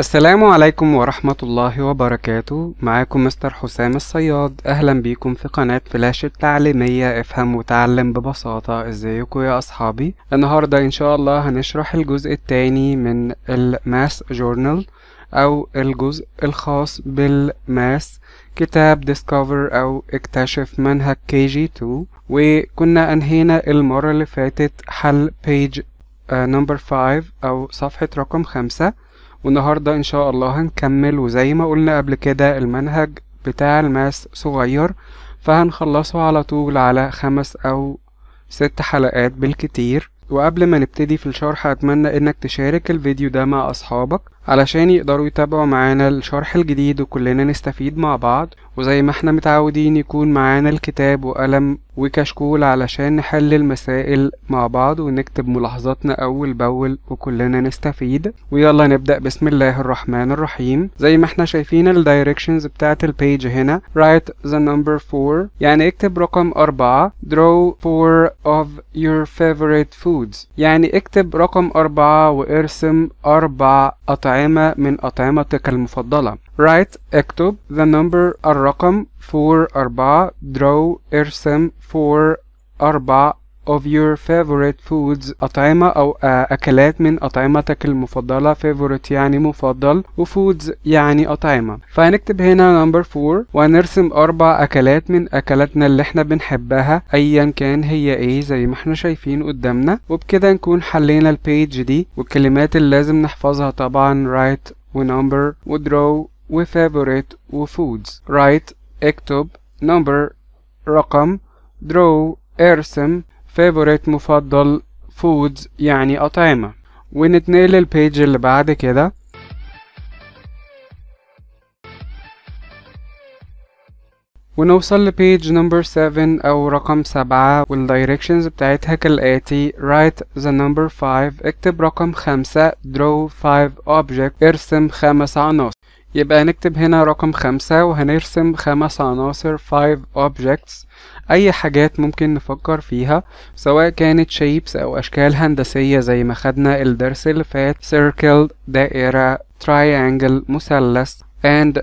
السلام عليكم ورحمة الله وبركاته معاكم مستر حسام الصياد أهلا بيكم في قناة فلاش التعليمية افهم وتعلم ببساطة ازيكم يا أصحابي النهاردة إن شاء الله هنشرح الجزء الثاني من الماس جورنال أو الجزء الخاص بالماس كتاب ديسكوفر أو اكتشف منهج كي جي 2 وكنا أنهينا المرة اللي فاتت حل بيج نمبر 5 أو صفحة رقم 5 والنهاردة ان شاء الله هنكمل وزي ما قلنا قبل كده المنهج بتاع الماس صغير فهنخلصه على طول على خمس او ست حلقات بالكتير وقبل ما نبتدي في الشرح اتمنى انك تشارك الفيديو ده مع اصحابك علشان يقدروا يتابعوا معانا الشرح الجديد وكلنا نستفيد مع بعض وزي ما احنا متعودين يكون معانا الكتاب وقلم وكشكول علشان نحل المسائل مع بعض ونكتب ملاحظاتنا أول بأول وكلنا نستفيد ويلا نبدأ بسم الله الرحمن الرحيم زي ما احنا شايفين الدايركشنز بتاعة البيج هنا write the number 4 يعني اكتب رقم 4 draw 4 of your favorite foods يعني اكتب رقم 4 وارسم أربع قطع أطعمة من أطعمتك المفضلة write اكتب the number الرقم 4 4 draw ارسم 4 4 of your favorite foods أطعمة أو أكلات من أطعمتك المفضلة favorite يعني مفضل و foods يعني أطعمة فهنكتب هنا number 4 وهنرسم أربع أكلات من أكلاتنا اللي احنا بنحبها أيا كان هي ايه زي ما احنا شايفين قدامنا وبكده نكون حلينا البيج دي والكلمات اللي لازم نحفظها طبعا write و favorite و وفودز write اكتب number رقم draw ارسم فيفوريت مفضل فودز يعني أطعمة ونتنقل البيج اللي بعد كده ونوصل لبيج نمبر 7 أو رقم 7 والدايركشنز بتاعتها كالآتي write the number 5 اكتب رقم 5 draw 5 object ارسم خمس عناصر يبقى هنكتب هنا رقم خمسة وهنرسم خمس عناصر five objects أي حاجات ممكن نفكر فيها سواء كانت shapes أو أشكال هندسية زي ما خدنا الدرس اللي فات circle دائرة triangle مثلث and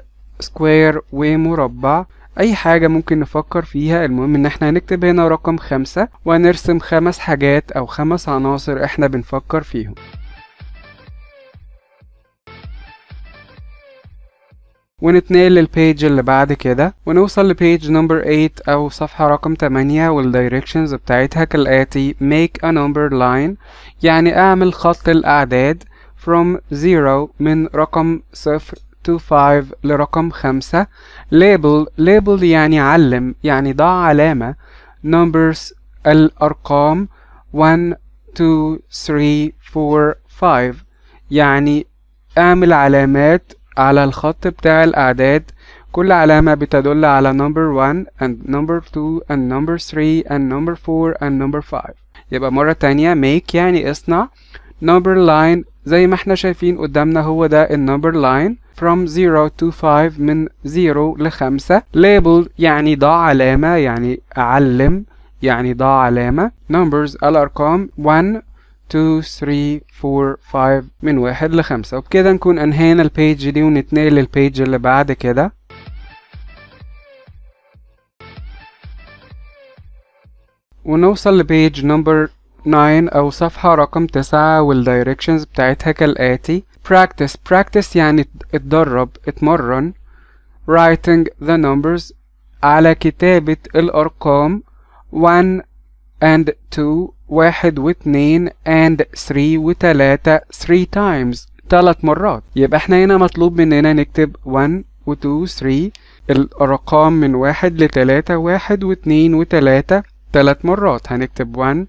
square ومربع أي حاجة ممكن نفكر فيها المهم إن احنا هنكتب هنا رقم خمسة وهنرسم خمس حاجات أو خمس عناصر احنا بنفكر فيهم ونتنقل للبيج اللي بعد كده ونوصل لبيج نمبر 8 أو صفحة رقم 8 والدايركشنز بتاعتها كالآتي make a number line يعني أعمل خط الأعداد from 0 من رقم 0 to 5 لرقم 5 label label يعني علم يعني ضع علامة numbers الأرقام 1 2 3 4 5 يعني اعمل علامات على الخط بتاع الأعداد كل علامة بتدل على number 1 and number 2 and number 3 and number 4 and number 5 يبقى مرة تانية make يعني اصنع number line زي ما احنا شايفين قدامنا هو ده number line from 0 to 5 من 0 ل 5 label يعني ضع علامة يعني علم يعني ضع علامة numbers الأرقام 1 2 3 4 5 من واحد لخمسة وبكده نكون انهينا البيج دي ونتنقل للبيج اللي بعد كده ونوصل لبيج نمبر 9 أو صفحة رقم 9 والدايركشنز بتاعتها كالآتي practice practice يعني اتدرب اتمرن writing the numbers على كتابة الأرقام 1 and two واحد واثنين and three وتلاتة three times تلات مرات يبقى احنا هنا مطلوب مننا نكتب one و two three الأرقام من واحد لتلاتة واحد واثنين وتلاتة تلات مرات هنكتب one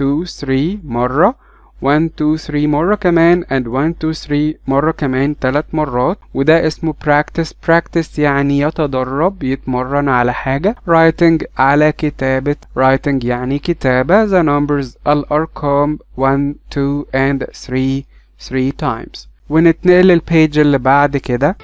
two three مرة 1 2 3 مرة كمان and 1 2 3 مرة كمان ثلاث مرات وده اسمه practice practice يعني يتدرب يتمرن على حاجة writing على كتابة writing يعني كتابة the numbers الأرقام 1 2 and 3 3 times ونتنقل للبيج اللي بعد كده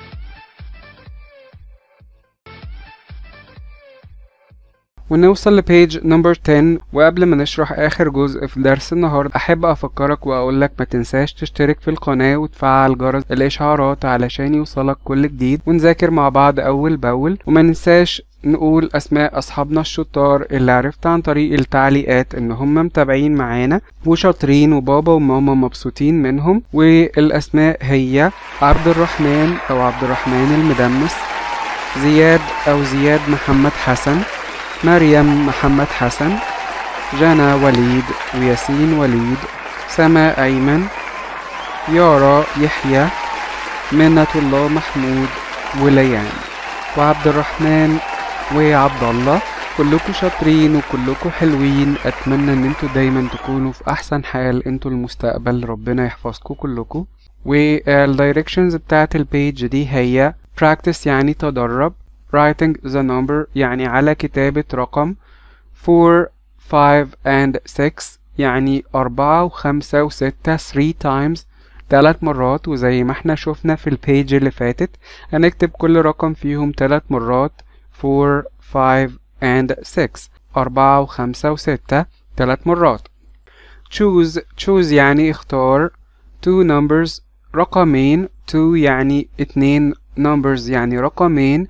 ونوصل لبيج نمبر 10 وقبل ما نشرح آخر جزء في درس النهاردة أحب أفكرك وأقولك ما تنساش تشترك في القناة وتفعل جرس الإشعارات علشان يوصلك كل جديد ونذاكر مع بعض أول بأول وما ننساش نقول أسماء أصحابنا الشطار اللي عرفت عن طريق التعليقات إن هم متابعين معانا وشاطرين وبابا وماما مبسوطين منهم والأسماء هي عبد الرحمن أو عبد الرحمن المدمس زياد أو زياد محمد حسن مريم محمد حسن جانا وليد وياسين وليد سما أيمن يارا يحيى منة الله محمود وليان وعبد الرحمن وعبد الله كلكم شاطرين وكلكم حلوين اتمنى ان انتوا دايما تكونوا في احسن حال انتوا المستقبل ربنا يحفظكم كلكم والدايركشنز بتاعت البيج دي هي practice يعني تدرب writing the number يعني على كتابة رقم 4 5 and 6 يعني أربعة وخمسة وستة 3 times تلات مرات وزي ما احنا شفنا في البيج اللي فاتت هنكتب كل رقم فيهم تلات مرات 4 5 and 6 أربعة وخمسة وستة تلات مرات choose choose يعني اختار two numbers رقمين two يعني اتنين numbers يعني رقمين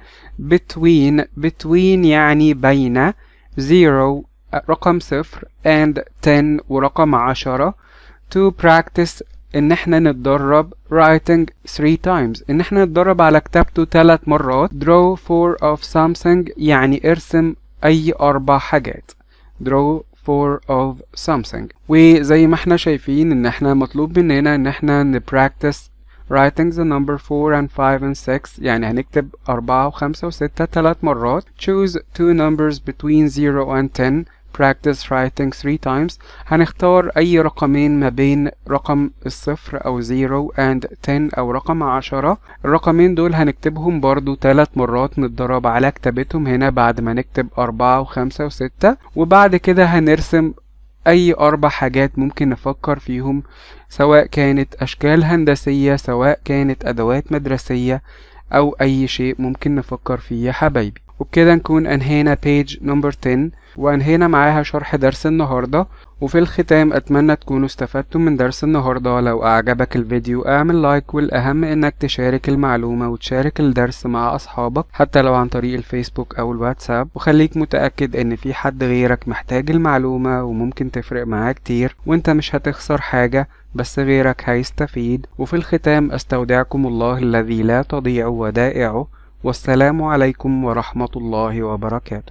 between between يعني بين zero آه، رقم صفر and 10 ورقم عشرة to practice ان احنا نتدرب writing three times ان احنا نتدرب على كتابته ثلاث مرات draw four of something يعني ارسم اي اربع حاجات draw four of something وزي ما احنا شايفين ان احنا مطلوب مننا ان احنا نبراكتس writing the number 4 and 5 and 6 يعني هنكتب 4 و5 و6 ثلاث مرات choose two numbers between 0 and 10 practice writing 3 times هنختار أي رقمين ما بين رقم الصفر أو 0 and 10 أو رقم 10 الرقمين دول هنكتبهم برضو ثلاث مرات نتدرب على كتابتهم هنا بعد ما نكتب 4 و5 و6 وبعد كده هنرسم أي أربع حاجات ممكن نفكر فيهم سواء كانت أشكال هندسية سواء كانت أدوات مدرسية أو أي شيء ممكن نفكر فيه يا حبايبي وبكده نكون أنهينا page نمبر 10 وأنهينا معاها شرح درس النهاردة وفي الختام أتمنى تكونوا استفدتم من درس النهاردة لو أعجبك الفيديو اعمل لايك والأهم إنك تشارك المعلومة وتشارك الدرس مع أصحابك حتى لو عن طريق الفيسبوك أو الواتساب وخليك متأكد إن في حد غيرك محتاج المعلومة وممكن تفرق معاه كتير وإنت مش هتخسر حاجة بس غيرك هيستفيد وفي الختام أستودعكم الله الذي لا تضيع ودائعه والسلام عليكم ورحمة الله وبركاته